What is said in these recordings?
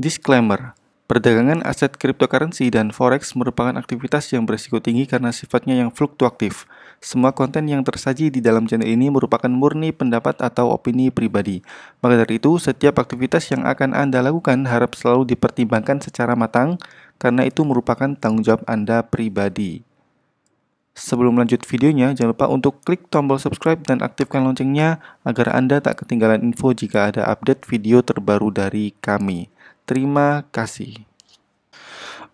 Disclaimer, perdagangan aset cryptocurrency dan forex merupakan aktivitas yang berisiko tinggi karena sifatnya yang fluktuatif. Semua konten yang tersaji di dalam channel ini merupakan murni pendapat atau opini pribadi. Maka dari itu, setiap aktivitas yang akan Anda lakukan harap selalu dipertimbangkan secara matang karena itu merupakan tanggung jawab Anda pribadi. Sebelum lanjut videonya, jangan lupa untuk klik tombol subscribe dan aktifkan loncengnya agar Anda tak ketinggalan info jika ada update video terbaru dari kami. Terima kasih.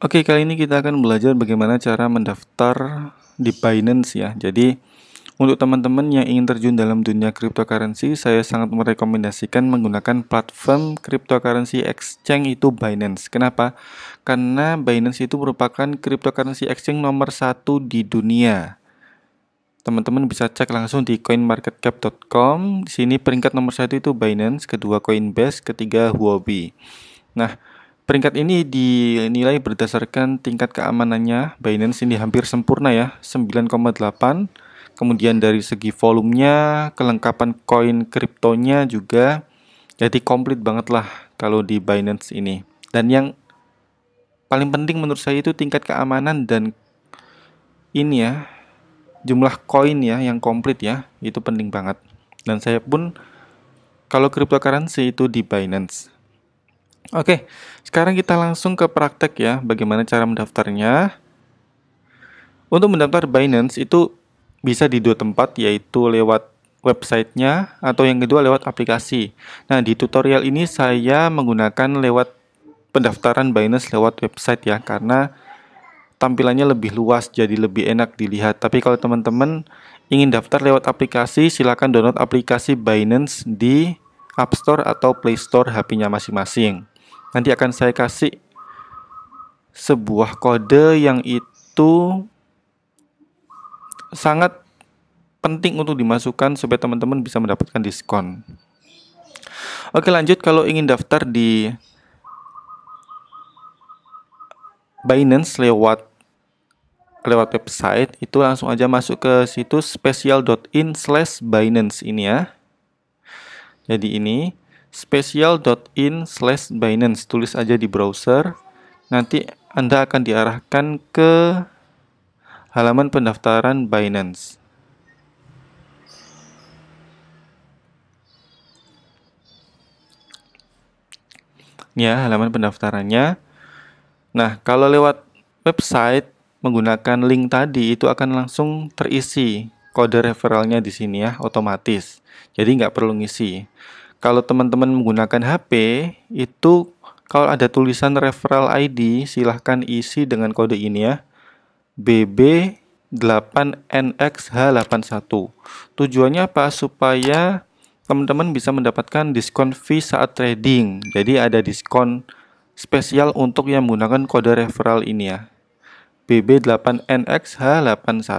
Oke, kali ini kita akan belajar bagaimana cara mendaftar di Binance ya. Jadi, untuk teman-teman yang ingin terjun dalam dunia cryptocurrency, saya sangat merekomendasikan menggunakan platform cryptocurrency exchange itu Binance. Kenapa? Karena Binance itu merupakan cryptocurrency exchange nomor satu di dunia. Teman-teman bisa cek langsung di coinmarketcap.com. Di sini peringkat nomor satu itu Binance, kedua Coinbase, ketiga Huobi. Nah, peringkat ini dinilai berdasarkan tingkat keamanannya. Binance ini hampir sempurna ya, 9,8. Kemudian dari segi volumenya, kelengkapan koin kriptonya juga jadi komplit banget lah kalau di Binance ini. Dan yang paling penting menurut saya itu tingkat keamanan dan ini ya, jumlah koin ya yang komplit ya, itu penting banget. Dan saya pun kalau cryptocurrency itu di Binance. Oke, sekarang kita langsung ke praktek ya, bagaimana cara mendaftarnya. Untuk mendaftar Binance itu bisa di dua tempat, yaitu lewat websitenya atau yang kedua lewat aplikasi. Nah, di tutorial ini saya menggunakan lewat pendaftaran Binance lewat website ya, karena tampilannya lebih luas, jadi lebih enak dilihat. Tapi kalau teman-teman ingin daftar lewat aplikasi, silakan download aplikasi Binance di App Store atau Play Store HP-nya masing-masing nanti akan saya kasih sebuah kode yang itu sangat penting untuk dimasukkan supaya teman-teman bisa mendapatkan diskon. Oke lanjut kalau ingin daftar di Binance lewat lewat website itu langsung aja masuk ke situs special.in/binance slash ini ya. Jadi ini special.in slash Binance tulis aja di browser nanti Anda akan diarahkan ke halaman pendaftaran Binance ya halaman pendaftarannya nah kalau lewat website menggunakan link tadi itu akan langsung terisi kode referralnya di sini ya otomatis jadi nggak perlu ngisi kalau teman-teman menggunakan HP itu kalau ada tulisan referral ID silahkan isi dengan kode ini ya BB8NXH81 tujuannya apa supaya teman-teman bisa mendapatkan diskon fee saat trading jadi ada diskon spesial untuk yang menggunakan kode referral ini ya BB8NXH81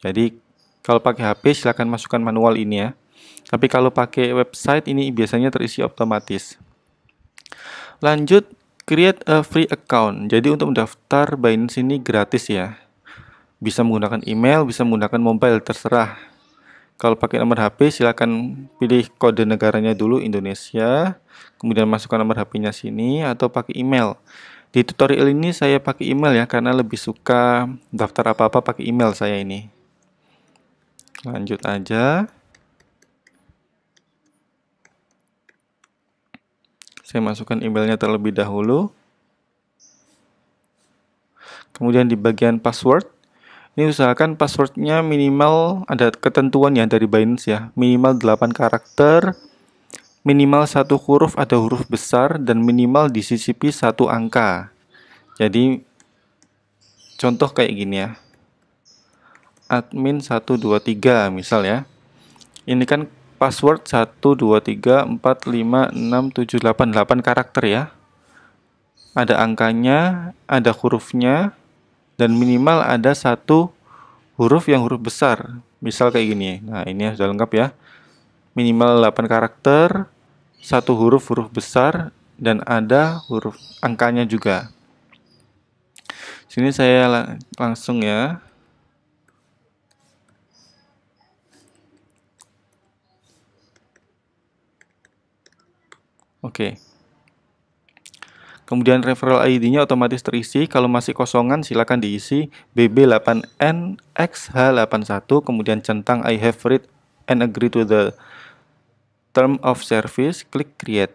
jadi kalau pakai HP silahkan masukkan manual ini ya tapi kalau pakai website ini biasanya terisi otomatis. Lanjut create a free account. Jadi untuk mendaftar Binance ini gratis ya. Bisa menggunakan email, bisa menggunakan mobile, terserah. Kalau pakai nomor HP silahkan pilih kode negaranya dulu Indonesia, kemudian masukkan nomor HP-nya sini atau pakai email. Di tutorial ini saya pakai email ya karena lebih suka daftar apa-apa pakai email saya ini. Lanjut aja. Saya masukkan emailnya terlebih dahulu. Kemudian di bagian password, ini usahakan passwordnya minimal ada ketentuan ya dari Binance ya, minimal 8 karakter, minimal satu huruf atau huruf besar dan minimal di CCP satu angka. Jadi contoh kayak gini ya. Admin 123 misal ya. Ini kan password 123456788 karakter ya. Ada angkanya, ada hurufnya, dan minimal ada satu huruf yang huruf besar. Misal kayak gini. Nah, ini sudah lengkap ya. Minimal 8 karakter, satu huruf huruf besar, dan ada huruf angkanya juga. Sini saya langsung ya. Oke. Kemudian referral ID-nya otomatis terisi. Kalau masih kosongan silakan diisi BB8NXH81 kemudian centang I have read and agree to the term of service, klik create.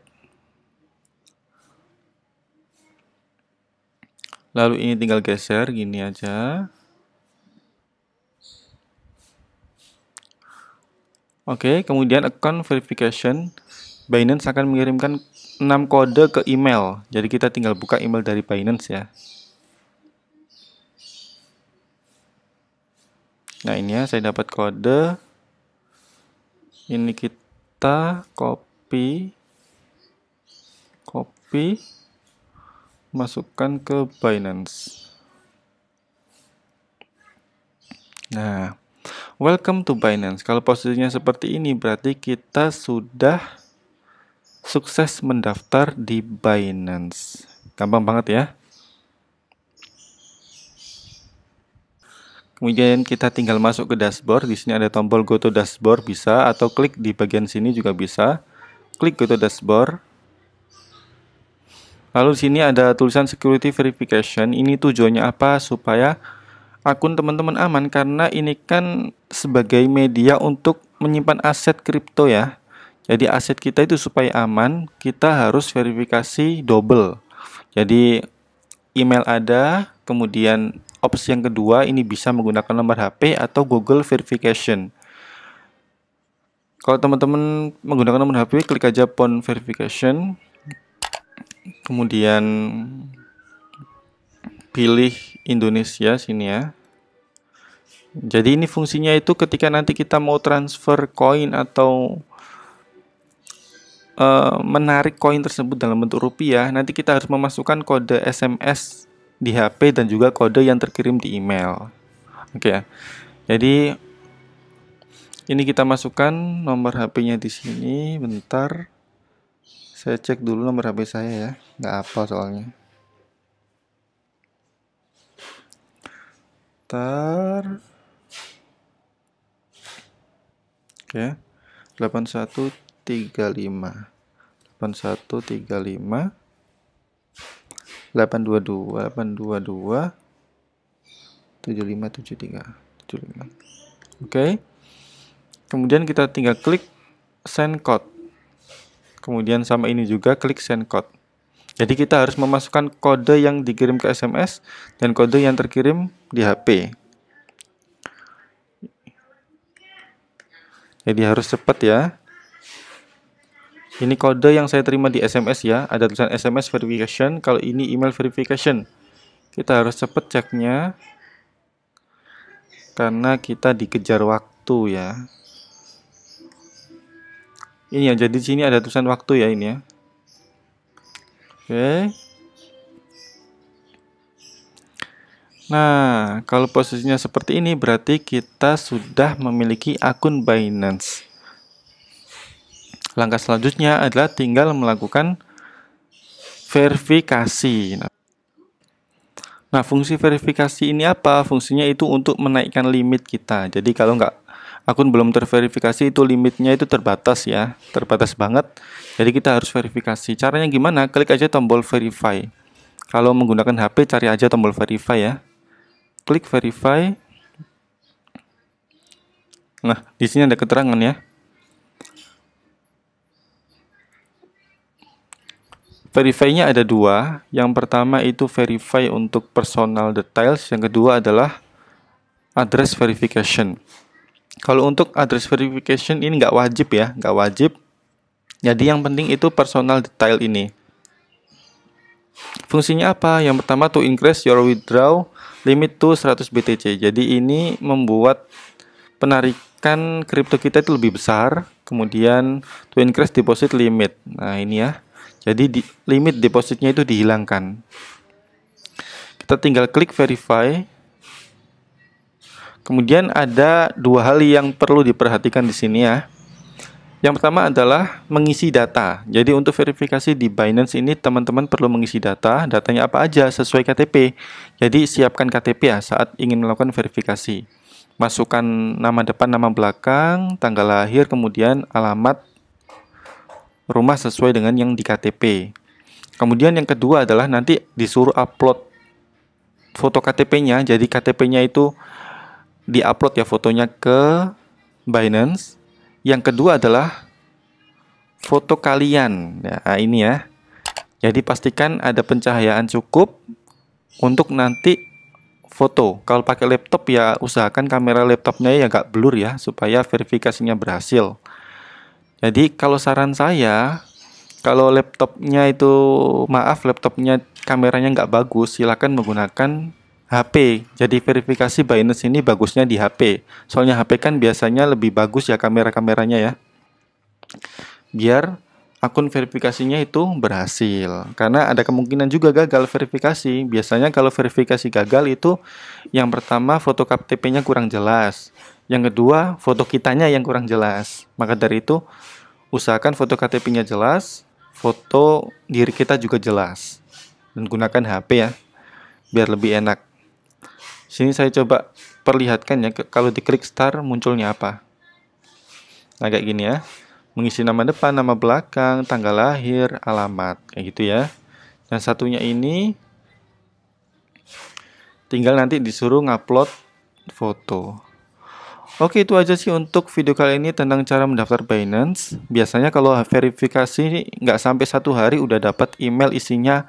Lalu ini tinggal geser gini aja. Oke, kemudian account verification Binance akan mengirimkan 6 kode ke email. Jadi kita tinggal buka email dari Binance ya. Nah ini ya, saya dapat kode. Ini kita copy. Copy. Masukkan ke Binance. Nah, welcome to Binance. Kalau posisinya seperti ini, berarti kita sudah sukses mendaftar di Binance. Gampang banget ya. Kemudian kita tinggal masuk ke dashboard. Di sini ada tombol Go to Dashboard bisa atau klik di bagian sini juga bisa. Klik Go to Dashboard. Lalu di sini ada tulisan security verification. Ini tujuannya apa? Supaya akun teman-teman aman karena ini kan sebagai media untuk menyimpan aset kripto ya. Jadi aset kita itu supaya aman, kita harus verifikasi double. Jadi email ada, kemudian opsi yang kedua ini bisa menggunakan nomor HP atau Google Verification. Kalau teman-teman menggunakan nomor HP, klik aja phone Verification. Kemudian pilih Indonesia sini ya. Jadi ini fungsinya itu ketika nanti kita mau transfer koin atau uh, menarik koin tersebut dalam bentuk rupiah, nanti kita harus memasukkan kode SMS di HP dan juga kode yang terkirim di email. Oke. Okay. Ya. Jadi ini kita masukkan nomor HP-nya di sini. Bentar. Saya cek dulu nomor HP saya ya. Nggak apa soalnya. Bentar. Oke. Okay. 81 35 8135 822 822 7573 75 oke okay. kemudian kita tinggal klik send code kemudian sama ini juga klik send code jadi kita harus memasukkan kode yang dikirim ke SMS dan kode yang terkirim di HP jadi harus cepat ya ini kode yang saya terima di SMS ya. Ada tulisan SMS verification. Kalau ini email verification. Kita harus cepet ceknya. Karena kita dikejar waktu ya. Ini ya, jadi sini ada tulisan waktu ya ini ya. Oke. Nah, kalau posisinya seperti ini berarti kita sudah memiliki akun Binance. Langkah selanjutnya adalah tinggal melakukan verifikasi. Nah, fungsi verifikasi ini apa? Fungsinya itu untuk menaikkan limit kita. Jadi kalau nggak akun belum terverifikasi itu limitnya itu terbatas ya, terbatas banget. Jadi kita harus verifikasi. Caranya gimana? Klik aja tombol verify. Kalau menggunakan HP cari aja tombol verify ya. Klik verify. Nah, di sini ada keterangan ya. Verify-nya ada dua. Yang pertama itu verify untuk personal details. Yang kedua adalah address verification. Kalau untuk address verification ini nggak wajib ya, nggak wajib. Jadi yang penting itu personal detail ini. Fungsinya apa? Yang pertama to increase your withdraw limit to 100 BTC. Jadi ini membuat penarikan kripto kita itu lebih besar. Kemudian to increase deposit limit. Nah, ini ya. Jadi di, limit depositnya itu dihilangkan. Kita tinggal klik verify. Kemudian ada dua hal yang perlu diperhatikan di sini ya. Yang pertama adalah mengisi data. Jadi untuk verifikasi di Binance ini teman-teman perlu mengisi data, datanya apa aja sesuai KTP. Jadi siapkan KTP ya saat ingin melakukan verifikasi. Masukkan nama depan, nama belakang, tanggal lahir, kemudian alamat rumah sesuai dengan yang di KTP. Kemudian yang kedua adalah nanti disuruh upload foto KTP-nya. Jadi KTP-nya itu diupload ya fotonya ke Binance. Yang kedua adalah foto kalian. Nah, ini ya. Jadi pastikan ada pencahayaan cukup untuk nanti foto. Kalau pakai laptop ya usahakan kamera laptopnya ya nggak blur ya supaya verifikasinya berhasil. Jadi kalau saran saya, kalau laptopnya itu maaf laptopnya kameranya nggak bagus, silakan menggunakan HP. Jadi verifikasi Binance ini bagusnya di HP. Soalnya HP kan biasanya lebih bagus ya kamera-kameranya ya. Biar akun verifikasinya itu berhasil karena ada kemungkinan juga gagal verifikasi biasanya kalau verifikasi gagal itu yang pertama foto KTP-nya kurang jelas yang kedua foto kitanya yang kurang jelas maka dari itu usahakan foto KTP-nya jelas foto diri kita juga jelas dan gunakan HP ya biar lebih enak sini saya coba perlihatkan ya kalau diklik start munculnya apa nah kayak gini ya mengisi nama depan, nama belakang, tanggal lahir, alamat, kayak gitu ya. Yang satunya ini tinggal nanti disuruh ngupload foto. Oke, itu aja sih untuk video kali ini tentang cara mendaftar Binance. Biasanya kalau verifikasi nggak sampai satu hari udah dapat email isinya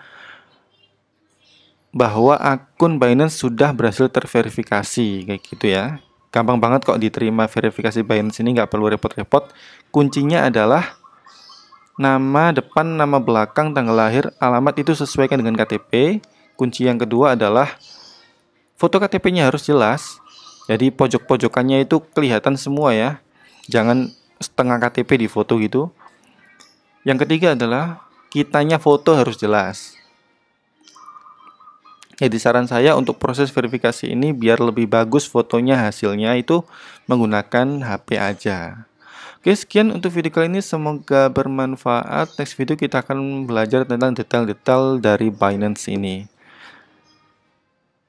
bahwa akun Binance sudah berhasil terverifikasi, kayak gitu ya. Gampang banget kok diterima verifikasi Binance ini nggak perlu repot-repot. Kuncinya adalah nama depan, nama belakang, tanggal lahir, alamat itu sesuaikan dengan KTP. Kunci yang kedua adalah foto KTP-nya harus jelas. Jadi pojok-pojokannya itu kelihatan semua ya. Jangan setengah KTP di foto gitu. Yang ketiga adalah kitanya foto harus jelas. Jadi ya, saran saya untuk proses verifikasi ini biar lebih bagus fotonya hasilnya itu menggunakan HP aja. Oke, sekian untuk video kali ini. Semoga bermanfaat. Next video kita akan belajar tentang detail-detail dari Binance ini.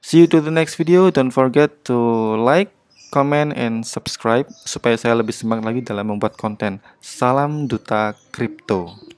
See you to the next video. Don't forget to like, comment, and subscribe supaya saya lebih semangat lagi dalam membuat konten. Salam Duta Kripto.